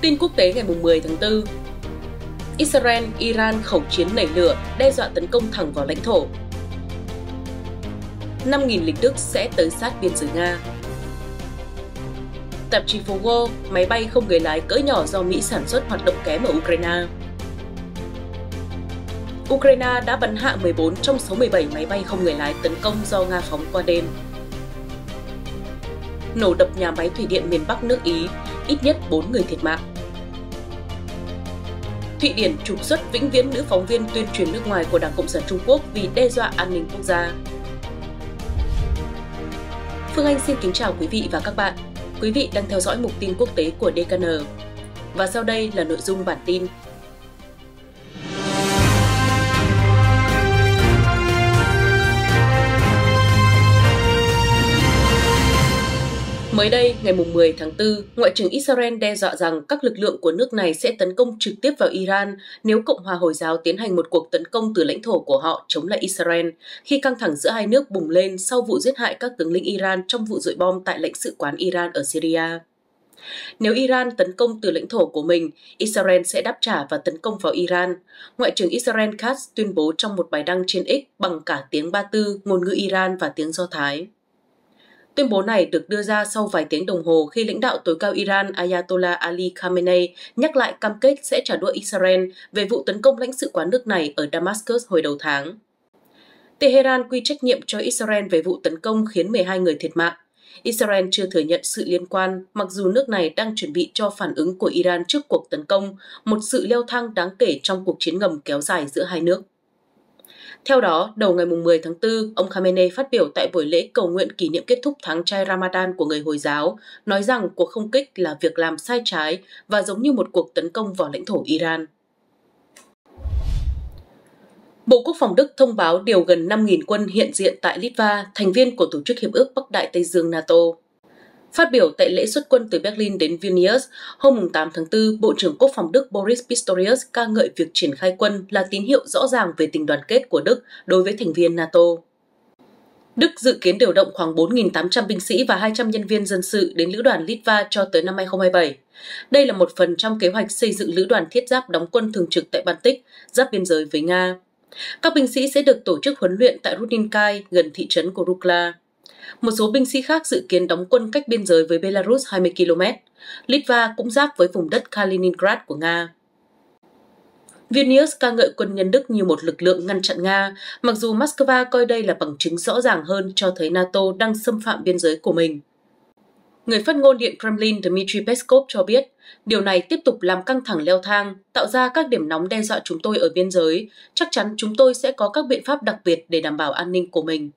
Tin quốc tế ngày 10 tháng 4 Israel, Iran khẩu chiến nảy lửa, đe dọa tấn công thẳng vào lãnh thổ. 5.000 lính Đức sẽ tới sát biên giới Nga. Tạp chí Fogo, máy bay không người lái cỡ nhỏ do Mỹ sản xuất hoạt động kém ở Ukraine. Ukraine đã bắn hạ 14 trong số 17 máy bay không người lái tấn công do Nga phóng qua đêm. Nổ đập nhà máy thủy điện miền Bắc nước Ý, ít nhất 4 người thiệt mạng. Thụy Điển trục xuất vĩnh viễn nữ phóng viên tuyên truyền nước ngoài của Đảng Cộng sản Trung Quốc vì đe dọa an ninh quốc gia. Phương Anh xin kính chào quý vị và các bạn. Quý vị đang theo dõi mục tin quốc tế của DKN. Và sau đây là nội dung bản tin Mới đây, ngày 10 tháng 4, Ngoại trưởng Israel đe dọa rằng các lực lượng của nước này sẽ tấn công trực tiếp vào Iran nếu Cộng hòa Hồi giáo tiến hành một cuộc tấn công từ lãnh thổ của họ chống lại Israel, khi căng thẳng giữa hai nước bùng lên sau vụ giết hại các tướng lĩnh Iran trong vụ dội bom tại lãnh sự quán Iran ở Syria. Nếu Iran tấn công từ lãnh thổ của mình, Israel sẽ đáp trả và tấn công vào Iran. Ngoại trưởng Israel Katz tuyên bố trong một bài đăng trên X bằng cả tiếng Ba Tư, ngôn ngữ Iran và tiếng Do Thái. Tuyên bố này được đưa ra sau vài tiếng đồng hồ khi lãnh đạo tối cao Iran Ayatollah Ali Khamenei nhắc lại cam kết sẽ trả đũa Israel về vụ tấn công lãnh sự quán nước này ở Damascus hồi đầu tháng. Tehran quy trách nhiệm cho Israel về vụ tấn công khiến 12 người thiệt mạng. Israel chưa thừa nhận sự liên quan, mặc dù nước này đang chuẩn bị cho phản ứng của Iran trước cuộc tấn công, một sự leo thang đáng kể trong cuộc chiến ngầm kéo dài giữa hai nước. Theo đó, đầu ngày 10 tháng 4, ông Khamenei phát biểu tại buổi lễ cầu nguyện kỷ niệm kết thúc tháng trai Ramadan của người Hồi giáo, nói rằng cuộc không kích là việc làm sai trái và giống như một cuộc tấn công vào lãnh thổ Iran. Bộ Quốc phòng Đức thông báo điều gần 5.000 quân hiện diện tại Litva, thành viên của Tổ chức Hiệp ước Bắc Đại Tây Dương NATO. Phát biểu tại lễ xuất quân từ Berlin đến Vilnius, hôm 8 tháng 4, Bộ trưởng Quốc phòng Đức Boris Pistorius ca ngợi việc triển khai quân là tín hiệu rõ ràng về tình đoàn kết của Đức đối với thành viên NATO. Đức dự kiến điều động khoảng 4.800 binh sĩ và 200 nhân viên dân sự đến lữ đoàn Litva cho tới năm 2027. Đây là một phần trong kế hoạch xây dựng lữ đoàn thiết giáp đóng quân thường trực tại Baltic, giáp biên giới với Nga. Các binh sĩ sẽ được tổ chức huấn luyện tại Rudinkai gần thị trấn của Rukla. Một số binh sĩ khác dự kiến đóng quân cách biên giới với Belarus 20 km. Litva cũng giáp với vùng đất Kaliningrad của Nga. Vilnius ca ngợi quân nhân Đức như một lực lượng ngăn chặn Nga, mặc dù Moscow coi đây là bằng chứng rõ ràng hơn cho thấy NATO đang xâm phạm biên giới của mình. Người phát ngôn Điện Kremlin Dmitry Peskov cho biết, điều này tiếp tục làm căng thẳng leo thang, tạo ra các điểm nóng đe dọa chúng tôi ở biên giới. Chắc chắn chúng tôi sẽ có các biện pháp đặc biệt để đảm bảo an ninh của mình.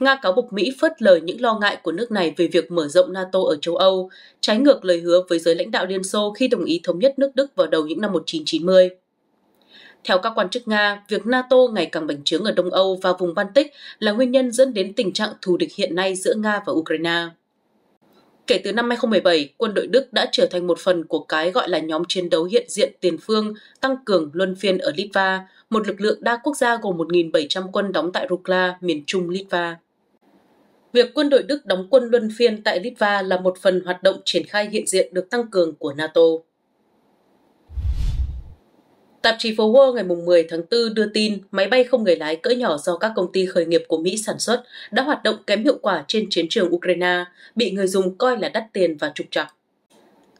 Nga cáo buộc Mỹ phớt lờ những lo ngại của nước này về việc mở rộng NATO ở châu Âu, trái ngược lời hứa với giới lãnh đạo Liên Xô khi đồng ý thống nhất nước Đức vào đầu những năm 1990. Theo các quan chức Nga, việc NATO ngày càng bành trướng ở Đông Âu và vùng Baltic là nguyên nhân dẫn đến tình trạng thù địch hiện nay giữa Nga và Ukraine. Kể từ năm 2017, quân đội Đức đã trở thành một phần của cái gọi là nhóm chiến đấu hiện diện tiền phương tăng cường luân phiên ở Litva, một lực lượng đa quốc gia gồm 1.700 quân đóng tại Rukla, miền trung Litva. Việc quân đội Đức đóng quân luân phiên tại Litva là một phần hoạt động triển khai hiện diện được tăng cường của NATO. Tạp chí Phố Wall ngày 10 tháng 4 đưa tin máy bay không người lái cỡ nhỏ do các công ty khởi nghiệp của Mỹ sản xuất đã hoạt động kém hiệu quả trên chiến trường Ukraine, bị người dùng coi là đắt tiền và trục trặc.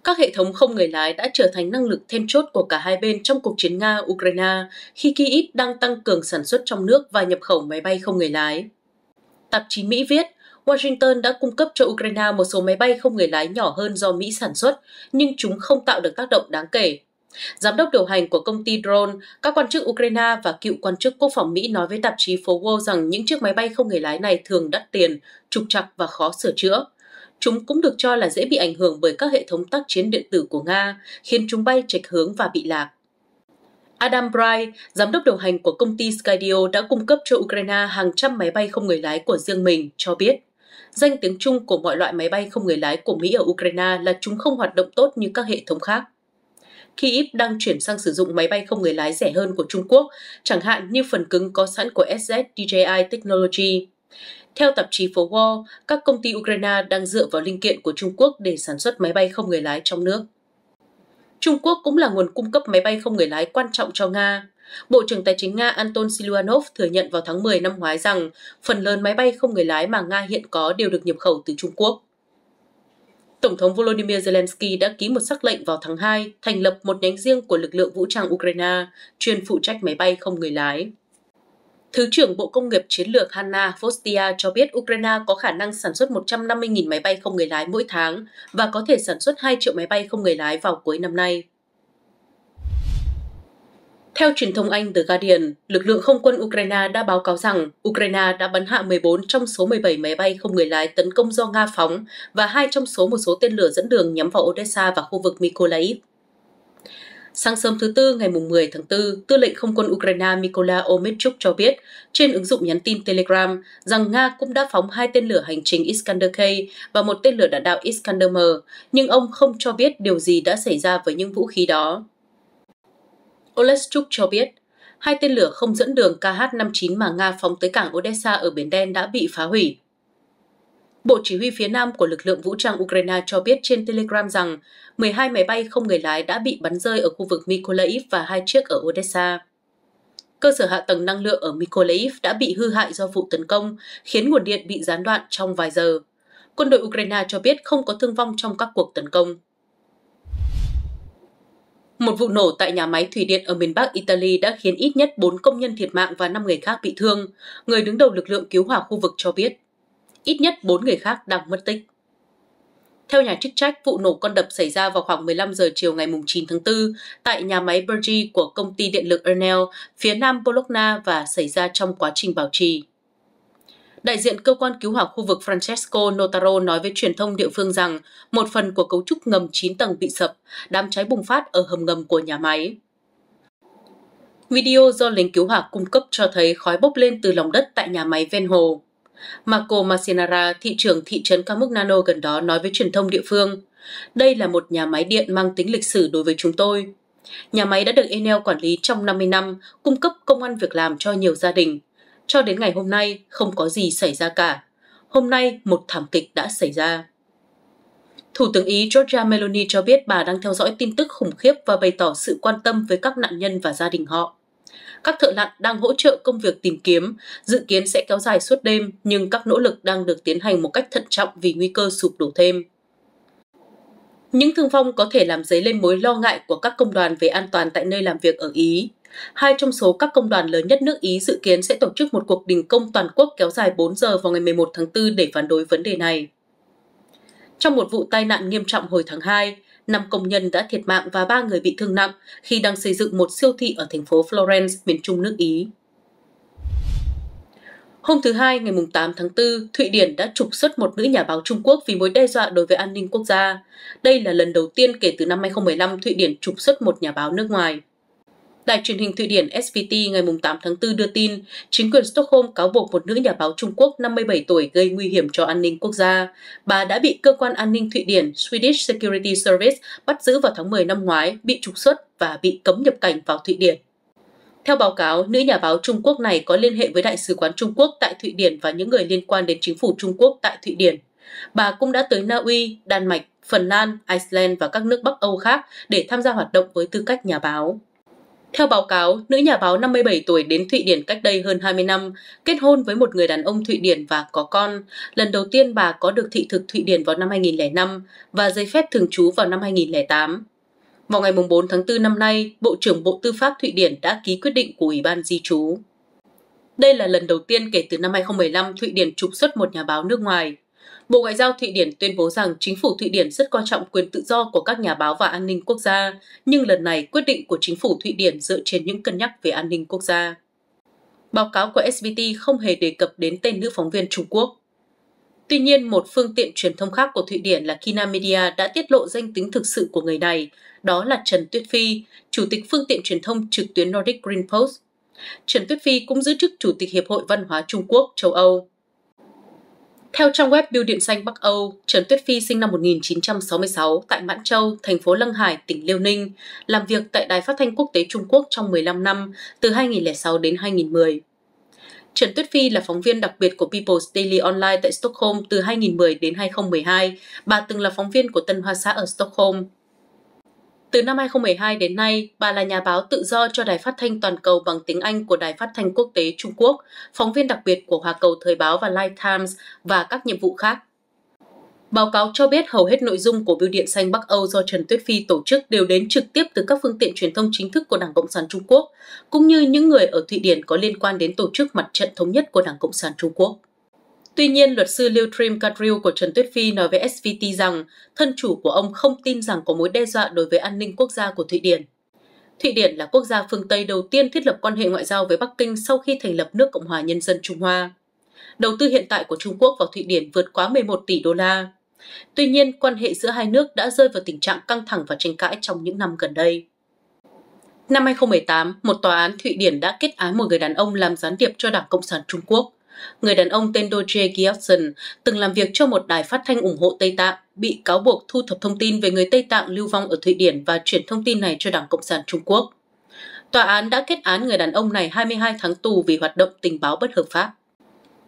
Các hệ thống không người lái đã trở thành năng lực then chốt của cả hai bên trong cuộc chiến Nga-Ukraine khi Kyiv đang tăng cường sản xuất trong nước và nhập khẩu máy bay không người lái. Tạp chí Mỹ viết, Washington đã cung cấp cho Ukraine một số máy bay không người lái nhỏ hơn do Mỹ sản xuất, nhưng chúng không tạo được tác động đáng kể. Giám đốc điều hành của công ty drone, các quan chức Ukraine và cựu quan chức quốc phòng Mỹ nói với tạp chí Phố Wall rằng những chiếc máy bay không người lái này thường đắt tiền, trục trặc và khó sửa chữa. Chúng cũng được cho là dễ bị ảnh hưởng bởi các hệ thống tác chiến điện tử của Nga, khiến chúng bay chệch hướng và bị lạc. Adam Bright, giám đốc điều hành của công ty Skydio đã cung cấp cho Ukraine hàng trăm máy bay không người lái của riêng mình, cho biết Danh tiếng chung của mọi loại máy bay không người lái của Mỹ ở Ukraine là chúng không hoạt động tốt như các hệ thống khác. Kyiv đang chuyển sang sử dụng máy bay không người lái rẻ hơn của Trung Quốc, chẳng hạn như phần cứng có sẵn của SZ DJI Technology. Theo tạp chí Phố Wall, các công ty Ukraine đang dựa vào linh kiện của Trung Quốc để sản xuất máy bay không người lái trong nước. Trung Quốc cũng là nguồn cung cấp máy bay không người lái quan trọng cho Nga. Bộ trưởng Tài chính Nga Anton Siluanov thừa nhận vào tháng 10 năm ngoái rằng phần lớn máy bay không người lái mà Nga hiện có đều được nhập khẩu từ Trung Quốc. Tổng thống Volodymyr Zelensky đã ký một sắc lệnh vào tháng 2 thành lập một nhánh riêng của lực lượng vũ trang Ukraine chuyên phụ trách máy bay không người lái. Thứ trưởng Bộ Công nghiệp Chiến lược Hanna Fostia cho biết Ukraine có khả năng sản xuất 150.000 máy bay không người lái mỗi tháng và có thể sản xuất 2 triệu máy bay không người lái vào cuối năm nay. Theo truyền thông Anh The Guardian, lực lượng không quân Ukraine đã báo cáo rằng Ukraine đã bắn hạ 14 trong số 17 máy bay không người lái tấn công do Nga phóng và hai trong số một số tên lửa dẫn đường nhắm vào Odessa và khu vực Mykolaiv. Sáng sớm thứ Tư ngày 10 tháng 4, Tư lệnh Không quân Ukraine Mykola Omechuk cho biết trên ứng dụng nhắn tin Telegram rằng Nga cũng đã phóng hai tên lửa hành trình Iskander-K và một tên lửa đạn đạo Iskander-M, nhưng ông không cho biết điều gì đã xảy ra với những vũ khí đó. Oleschuk cho biết, hai tên lửa không dẫn đường KH-59 mà Nga phóng tới cảng Odessa ở Biển Đen đã bị phá hủy. Bộ Chỉ huy phía Nam của lực lượng vũ trang Ukraine cho biết trên Telegram rằng 12 máy bay không người lái đã bị bắn rơi ở khu vực Mykolaiv và hai chiếc ở Odessa. Cơ sở hạ tầng năng lượng ở Mykolaiv đã bị hư hại do vụ tấn công, khiến nguồn điện bị gián đoạn trong vài giờ. Quân đội Ukraine cho biết không có thương vong trong các cuộc tấn công. Một vụ nổ tại nhà máy thủy điện ở miền Bắc Italy đã khiến ít nhất 4 công nhân thiệt mạng và 5 người khác bị thương, người đứng đầu lực lượng cứu hỏa khu vực cho biết. Ít nhất 4 người khác đang mất tích. Theo nhà chức trách, vụ nổ con đập xảy ra vào khoảng 15 giờ chiều ngày 9 tháng 4 tại nhà máy Bergi của công ty điện lực Enel phía nam Bologna và xảy ra trong quá trình bảo trì đại diện cơ quan cứu hỏa khu vực Francesco Notaro nói với truyền thông địa phương rằng một phần của cấu trúc ngầm 9 tầng bị sập, đám cháy bùng phát ở hầm ngầm của nhà máy. Video do lính cứu hỏa cung cấp cho thấy khói bốc lên từ lòng đất tại nhà máy ven hồ. Marco Macinara, thị trưởng thị trấn Camugnano gần đó nói với truyền thông địa phương, đây là một nhà máy điện mang tính lịch sử đối với chúng tôi. Nhà máy đã được Enel quản lý trong 50 năm, cung cấp công ăn việc làm cho nhiều gia đình. Cho đến ngày hôm nay, không có gì xảy ra cả. Hôm nay, một thảm kịch đã xảy ra. Thủ tướng Ý Giorgia Meloni cho biết bà đang theo dõi tin tức khủng khiếp và bày tỏ sự quan tâm với các nạn nhân và gia đình họ. Các thợ lặn đang hỗ trợ công việc tìm kiếm, dự kiến sẽ kéo dài suốt đêm, nhưng các nỗ lực đang được tiến hành một cách thận trọng vì nguy cơ sụp đổ thêm. Những thương vong có thể làm dấy lên mối lo ngại của các công đoàn về an toàn tại nơi làm việc ở Ý. Hai trong số các công đoàn lớn nhất nước Ý dự kiến sẽ tổ chức một cuộc đình công toàn quốc kéo dài 4 giờ vào ngày 11 tháng 4 để phản đối vấn đề này. Trong một vụ tai nạn nghiêm trọng hồi tháng 2, 5 công nhân đã thiệt mạng và 3 người bị thương nặng khi đang xây dựng một siêu thị ở thành phố Florence, miền trung nước Ý. Hôm thứ Hai, ngày 8 tháng 4, Thụy Điển đã trục xuất một nữ nhà báo Trung Quốc vì mối đe dọa đối với an ninh quốc gia. Đây là lần đầu tiên kể từ năm 2015 Thụy Điển trục xuất một nhà báo nước ngoài. Đài truyền hình Thụy Điển SVT ngày 8 tháng 4 đưa tin, chính quyền Stockholm cáo buộc một nữ nhà báo Trung Quốc 57 tuổi gây nguy hiểm cho an ninh quốc gia. Bà đã bị cơ quan an ninh Thụy Điển Swedish Security Service bắt giữ vào tháng 10 năm ngoái, bị trục xuất và bị cấm nhập cảnh vào Thụy Điển. Theo báo cáo, nữ nhà báo Trung Quốc này có liên hệ với Đại sứ quán Trung Quốc tại Thụy Điển và những người liên quan đến chính phủ Trung Quốc tại Thụy Điển. Bà cũng đã tới Na Uy, Đan Mạch, Phần Lan, Iceland và các nước Bắc Âu khác để tham gia hoạt động với tư cách nhà báo. Theo báo cáo, nữ nhà báo 57 tuổi đến Thụy Điển cách đây hơn 20 năm, kết hôn với một người đàn ông Thụy Điển và có con. Lần đầu tiên bà có được thị thực Thụy Điển vào năm 2005 và giấy phép thường trú vào năm 2008. Vào ngày 4 tháng 4 năm nay, Bộ trưởng Bộ Tư pháp Thụy Điển đã ký quyết định của Ủy ban di trú. Đây là lần đầu tiên kể từ năm 2015 Thụy Điển trục xuất một nhà báo nước ngoài. Bộ Ngoại giao Thụy Điển tuyên bố rằng chính phủ Thụy Điển rất coi trọng quyền tự do của các nhà báo và an ninh quốc gia, nhưng lần này quyết định của chính phủ Thụy Điển dựa trên những cân nhắc về an ninh quốc gia. Báo cáo của SVT không hề đề cập đến tên nữ phóng viên Trung Quốc. Tuy nhiên, một phương tiện truyền thông khác của Thụy Điển là Kina Media đã tiết lộ danh tính thực sự của người này, đó là Trần Tuyết Phi, chủ tịch phương tiện truyền thông trực tuyến Nordic Green Post. Trần Tuyết Phi cũng giữ chức chủ tịch Hiệp hội Văn hóa Trung Quốc châu Âu. Theo trang web Bưu điện xanh Bắc Âu, Trần Tuyết Phi sinh năm 1966 tại Mãn Châu, thành phố Lăng Hải, tỉnh Liêu Ninh, làm việc tại Đài Phát thanh Quốc tế Trung Quốc trong 15 năm, từ 2006 đến 2010. Trần Tuyết Phi là phóng viên đặc biệt của People's Daily Online tại Stockholm từ 2010 đến 2012. Bà từng là phóng viên của Tân Hoa Xã ở Stockholm. Từ năm 2012 đến nay, bà là nhà báo tự do cho Đài Phát thanh toàn cầu bằng tiếng Anh của Đài Phát thanh Quốc tế Trung Quốc, phóng viên đặc biệt của Hòa cầu Thời báo và Life Times và các nhiệm vụ khác. Báo cáo cho biết hầu hết nội dung của Bưu điện Xanh Bắc Âu do Trần Tuyết Phi tổ chức đều đến trực tiếp từ các phương tiện truyền thông chính thức của Đảng Cộng sản Trung Quốc, cũng như những người ở Thụy Điển có liên quan đến tổ chức mặt trận thống nhất của Đảng Cộng sản Trung Quốc. Tuy nhiên, luật sư Leutrim Kadrill của Trần Tuyết Phi nói với SVT rằng thân chủ của ông không tin rằng có mối đe dọa đối với an ninh quốc gia của Thụy Điển. Thụy Điển là quốc gia phương Tây đầu tiên thiết lập quan hệ ngoại giao với Bắc Kinh sau khi thành lập nước Cộng hòa Nhân dân Trung Hoa. Đầu tư hiện tại của Trung Quốc vào Thụy Điển vượt quá 11 tỷ đô la. Tuy nhiên, quan hệ giữa hai nước đã rơi vào tình trạng căng thẳng và tranh cãi trong những năm gần đây. Năm 2018, một tòa án Thụy Điển đã kết án một người đàn ông làm gián điệp cho Đảng Cộng sản Trung Quốc. Người đàn ông tên Doje Gibson từng làm việc cho một đài phát thanh ủng hộ Tây Tạng, bị cáo buộc thu thập thông tin về người Tây Tạng lưu vong ở Thụy Điển và chuyển thông tin này cho Đảng Cộng sản Trung Quốc. Tòa án đã kết án người đàn ông này 22 tháng tù vì hoạt động tình báo bất hợp pháp.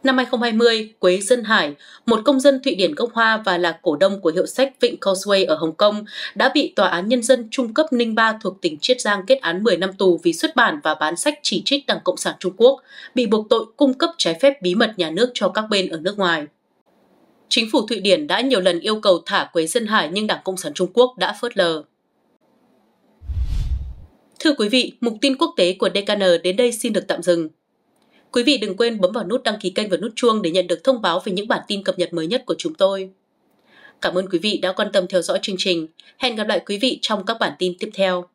Năm 2020, Quế Dân Hải, một công dân Thụy Điển gốc Hoa và là cổ đông của hiệu sách Vịnh Causeway ở Hồng Kông, đã bị Tòa án Nhân dân trung cấp Ninh Ba thuộc tỉnh Chiết Giang kết án 10 năm tù vì xuất bản và bán sách chỉ trích Đảng Cộng sản Trung Quốc, bị buộc tội cung cấp trái phép bí mật nhà nước cho các bên ở nước ngoài. Chính phủ Thụy Điển đã nhiều lần yêu cầu thả Quế Dân Hải nhưng Đảng Cộng sản Trung Quốc đã phớt lờ. Thưa quý vị, mục tin quốc tế của DKN đến đây xin được tạm dừng. Quý vị đừng quên bấm vào nút đăng ký kênh và nút chuông để nhận được thông báo về những bản tin cập nhật mới nhất của chúng tôi. Cảm ơn quý vị đã quan tâm theo dõi chương trình. Hẹn gặp lại quý vị trong các bản tin tiếp theo.